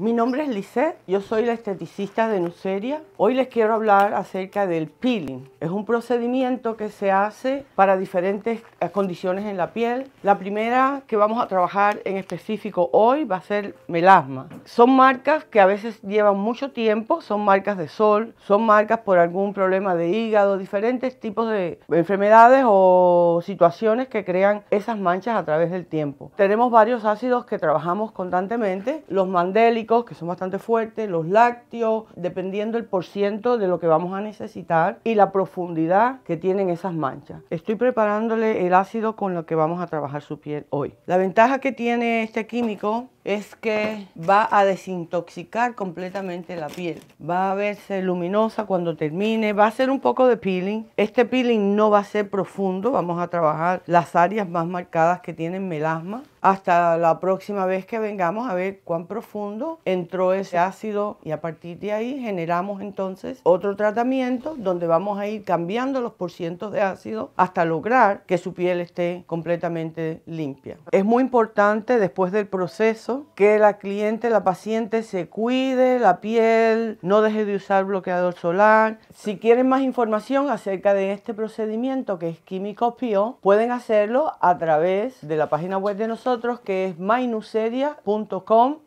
Mi nombre es Lizeth, yo soy la esteticista de Nuceria. Hoy les quiero hablar acerca del peeling. Es un procedimiento que se hace para diferentes eh, condiciones en la piel. La primera que vamos a trabajar en específico hoy va a ser melasma. Son marcas que a veces llevan mucho tiempo, son marcas de sol, son marcas por algún problema de hígado, diferentes tipos de enfermedades o situaciones que crean esas manchas a través del tiempo. Tenemos varios ácidos que trabajamos constantemente, los mandélicos, que son bastante fuertes, los lácteos, dependiendo el porciento de lo que vamos a necesitar y la profundidad que tienen esas manchas. Estoy preparándole el ácido con lo que vamos a trabajar su piel hoy. La ventaja que tiene este químico es que va a desintoxicar completamente la piel. Va a verse luminosa cuando termine, va a ser un poco de peeling. Este peeling no va a ser profundo, vamos a trabajar las áreas más marcadas que tienen melasma. Hasta la próxima vez que vengamos a ver cuán profundo entró ese ácido y a partir de ahí generamos entonces otro tratamiento donde vamos a ir cambiando los porcientos de ácido hasta lograr que su piel esté completamente limpia. Es muy importante después del proceso que la cliente, la paciente se cuide, la piel, no deje de usar bloqueador solar. Si quieren más información acerca de este procedimiento que es químico pio, pueden hacerlo a través de la página web de nosotros que es minuseria.com.